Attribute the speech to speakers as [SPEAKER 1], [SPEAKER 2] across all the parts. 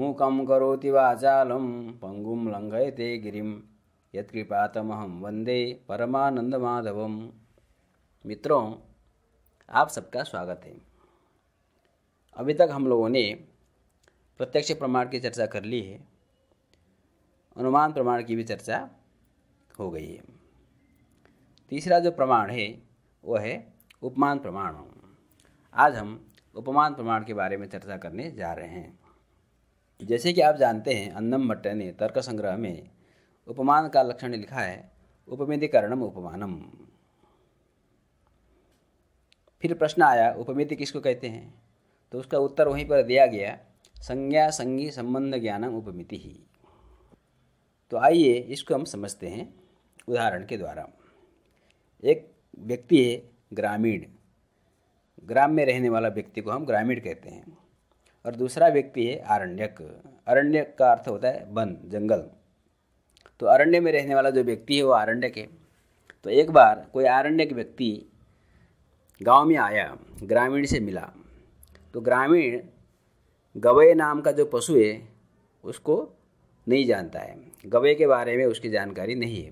[SPEAKER 1] मूकं करोति वाचालं पङ्गुं लङ्घयते गिरिं यत्कृपातमहं वंदे परमानंद माधवम मित्रों आप सबका स्वागत है अभी तक हम लोगों ने प्रत्यक्ष प्रमाण की चर्चा कर ली है अनुमान प्रमाण की भी चर्चा हो गई है तीसरा जो प्रमाण है वो है उपमान प्रमाण आज हम उपमान प्रमाण के बारे में चर्चा करने जा रहे हैं जैसे कि आप जानते हैं अन्नम भट्ट ने तर्क संग्रह में उपमान का लक्षण लिखा है उपमेदिकरणम उपमानम फिर प्रश्न आया उपमेदि किसको कहते हैं तो उसका उत्तर वहीं पर दिया गया संज्ञा संगी संबंध ज्ञानम उपमिति ही तो आइए इसको हम समझते हैं उदाहरण के द्वारा एक व्यक्ति है ग्रामीण ग्राम में रहने वाला व्यक्ति को हम ग्रामीण कहते हैं और दूसरा व्यक्ति है आरण्यक अरण्यक का अर्थ होता है वन जंगल तो अरण्य में रहने वाला जो व्यक्ति है वो आरण्यक है तो एक बार कोई आरण्यक व्यक्ति गांव में आया ग्रामीण से मिला तो ग्रामीण गवय नाम का जो पशु है उसको नहीं जानता है गवय के बारे में उसकी जानकारी नहीं है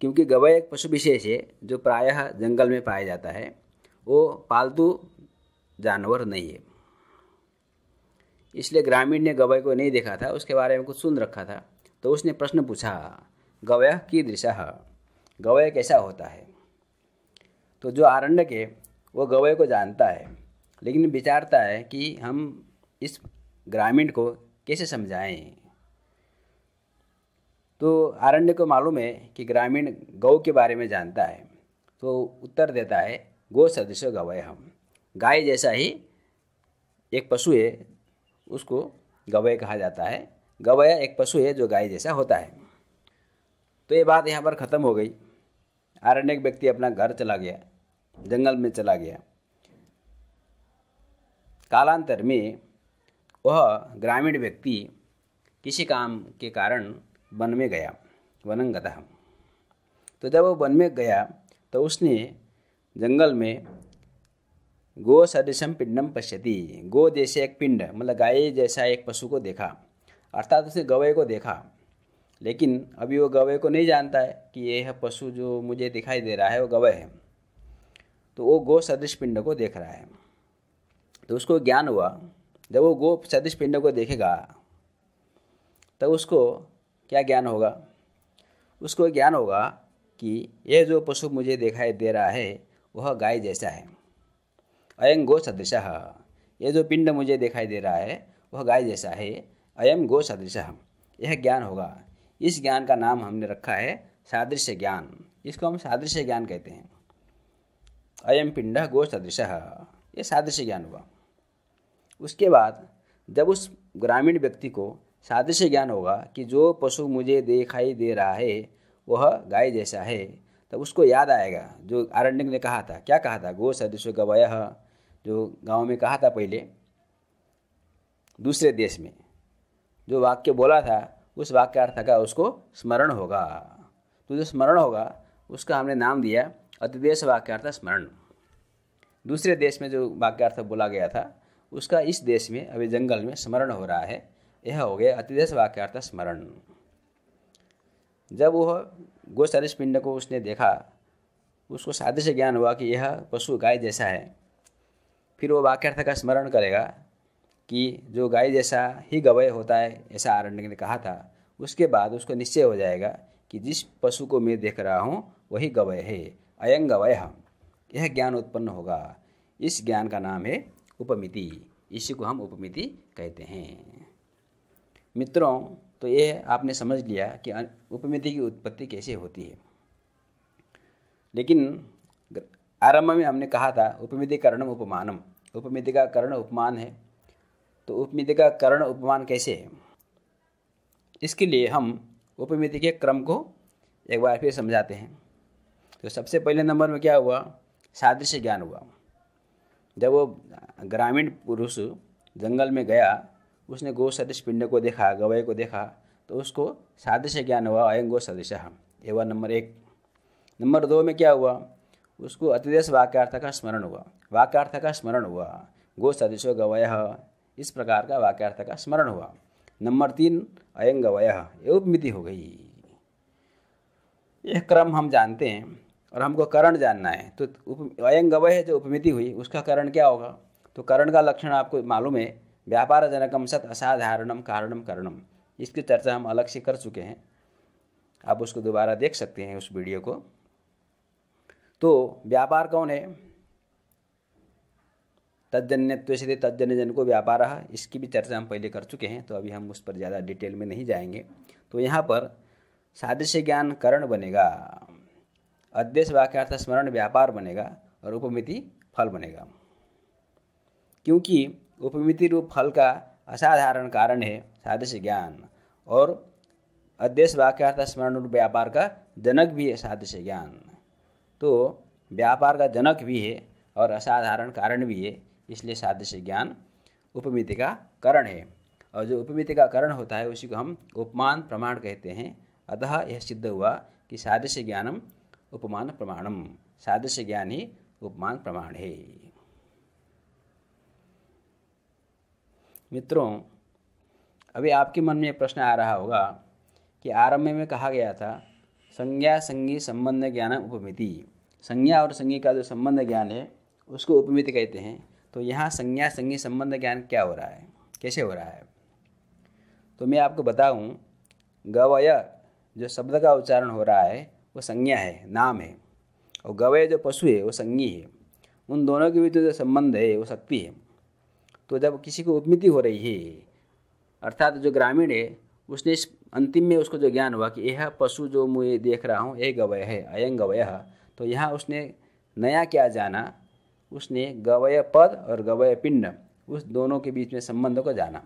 [SPEAKER 1] क्योंकि गवय एक पशु विशेष है जो प्रायः जंगल में पाया जाता है वो पालतू जानवर नहीं है इसलिए ग्रामीण ने गवय को नहीं देखा था उसके बारे में कुछ सुन रखा था तो उसने प्रश्न पूछा गवय की दृशा गवय कैसा होता है तो जो आरण्य के वो गवय को जानता है लेकिन विचारता है कि हम इस ग्रामीण को कैसे समझाएं तो आरण्य को मालूम है कि ग्रामीण गौ के बारे में जानता है तो उत्तर देता है गो सदृश गवय हम गाय जैसा ही एक पशु है उसको गवय कहा जाता है गवय एक पशु है जो गाय जैसा होता है तो ये बात यहाँ पर ख़त्म हो गई आरण्य व्यक्ति अपना घर चला गया जंगल में चला गया कालांतर में वह ग्रामीण व्यक्ति किसी काम के कारण वन में गया वनंगता तो जब वो वन में गया तो उसने जंगल में गो सदृशम पिंडम पश्यति गो जैसे एक पिंड मतलब गाय जैसा एक पशु को देखा अर्थात उसने गवय को देखा लेकिन अभी वो गवे को नहीं जानता है कि यह पशु जो मुझे दिखाई दे रहा है वो गवय है तो वो गो सदृश पिंड को देख रहा है तो उसको ज्ञान हुआ जब वो गो सदृश पिंड को देखेगा तब तो उसको क्या ज्ञान होगा उसको ज्ञान होगा कि यह जो पशु मुझे दिखाई दे रहा है वह गाय जैसा है अयम गो सदृश ये जो पिंड मुझे दिखाई दे रहा है वह गाय जैसा है अयम गो सदृश यह ज्ञान होगा इस ज्ञान का नाम हमने रखा है सादृश्य ज्ञान इसको हम सादृश्य ज्ञान कहते हैं अयम पिंड गो सदृश यह सादृश्य ज्ञान हुआ उसके बाद जब उस ग्रामीण व्यक्ति को सादृश्य ज्ञान होगा कि जो पशु मुझे दिखाई दे रहा है वह गाय जैसा है तब उसको याद आएगा जो आरण्यक ने कहा था क्या कहा था गो सदृश गवय जो गांव में कहा था पहले दूसरे देश में जो वाक्य बोला था उस वाक्यार्थ का उसको स्मरण होगा तो जो स्मरण होगा उसका हमने नाम दिया अतिदेश वाक्यार्थ स्मरण दूसरे देश में जो वाक्यार्थ बोला गया था उसका इस देश में अभी जंगल में स्मरण हो रहा है यह हो गया अतिदेश वाक्यार्थ स्मरण जब वह गोसरिश पिंड को उसने देखा उसको सादृश्य ज्ञान हुआ कि यह पशु गाय जैसा है फिर वो वाक्यर्थ का स्मरण करेगा कि जो गाय जैसा ही गवय होता है ऐसा आरण्य ने कहा था उसके बाद उसको निश्चय हो जाएगा कि जिस पशु को मैं देख रहा हूँ वही गवय है अयं गवय यह ज्ञान उत्पन्न होगा इस ज्ञान का नाम है उपमिति इसी को हम उपमिति कहते हैं मित्रों तो यह आपने समझ लिया कि उपमिति की उत्पत्ति कैसे होती है लेकिन आरंभ में हमने कहा था उपमिति करणम उपमानम उपमिति का कर्ण उपमान है तो उपमिति का कर्ण उपमान कैसे है इसके लिए हम उपमिति के क्रम को एक बार फिर समझाते हैं तो सबसे पहले नंबर में क्या हुआ सादृश्य ज्ञान हुआ जब वो ग्रामीण पुरुष जंगल में गया उसने गो सदृश पिंड को देखा गवय को देखा तो उसको सादृश्य ज्ञान हुआ अयं गो सदृश एवं नंबर एक नंबर दो में क्या हुआ उसको अतिदेश वाक्यार्थ का स्मरण हुआ वाक्यार्थ का स्मरण हुआ गो सदृशो गवय इस प्रकार का वाक्यार्थ का स्मरण हुआ नंबर तीन अयंग गवय एवमिति हो गई यह क्रम हम जानते हैं और हमको करण जानना है तो उप अयंग गवय जो उपमिति हुई उसका करण क्या होगा तो करण का लक्षण आपको मालूम है व्यापार जनकम सत असाधारणम कारणम करणम इसकी चर्चा हम अलग से कर चुके हैं आप उसको दोबारा देख सकते हैं उस वीडियो को तो व्यापार कौन है तजन्यत्व से तजन्य जन को व्यापार इसकी भी चर्चा हम पहले कर चुके हैं तो अभी हम उस पर ज़्यादा डिटेल में नहीं जाएंगे तो यहाँ पर सादृश्य ज्ञान करण बनेगा अध्यक्ष वाक्यार्थ स्मरण व्यापार बनेगा और उपमिति फल बनेगा क्योंकि उपमिति रूप फल का असाधारण कारण है सादृश्य ज्ञान और अध्यक्ष वाक्यार्थ स्मरण रूप व्यापार का जनक भी है सादृश्य ज्ञान तो व्यापार का जनक भी है और असाधारण कारण भी है इसलिए सादृश्य ज्ञान उपमिति का कारण है और जो उपमिति का करण होता है उसी को हम उपमान प्रमाण कहते हैं अतः यह सिद्ध हुआ कि सादृश्य ज्ञानम उपमान प्रमाणम सादृश्य ज्ञान ही उपमान प्रमाण है मित्रों अभी आपके मन में प्रश्न आ रहा होगा कि आरंभ में कहा गया था संज्ञा संज्ञी संबंध ज्ञान उपमिति संज्ञा और संज्ञी का जो संबंध ज्ञान है उसको उपमिति कहते हैं तो यहाँ संज्ञा संज्ञी संबंध ज्ञान क्या हो रहा है कैसे हो रहा है तो मैं आपको बताऊँ गवय जो शब्द का उच्चारण हो रहा है वो संज्ञा है नाम है और गवय जो पशु है वो संज्ञी है उन दोनों के बीच जो संबंध है वो शक्ति है तो जब किसी को उपमिति हो रही है अर्थात जो ग्रामीण है उसने अंतिम में उसको जो ज्ञान हुआ कि यह पशु जो मुझे देख रहा हूँ यह गवय है अयं गवय तो यहाँ उसने नया क्या जाना उसने गवय पद और गवय पिंड उस दोनों के बीच में संबंध को जाना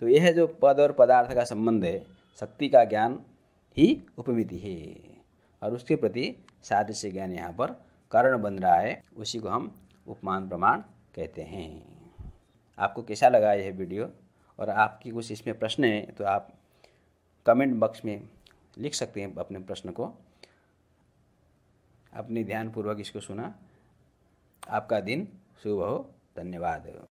[SPEAKER 1] तो यह जो पद और पदार्थ का संबंध है शक्ति का ज्ञान ही उपमिति है और उसके प्रति सादृश्य ज्ञान यहाँ पर कारण बन रहा है उसी को हम उपमान प्रमाण कहते हैं आपको कैसा लगा यह वीडियो और आपकी कुछ इसमें प्रश्न है तो आप कमेंट बॉक्स में लिख सकते हैं अपने प्रश्न को अपने ध्यानपूर्वक इसको सुना आपका दिन शुभ हो धन्यवाद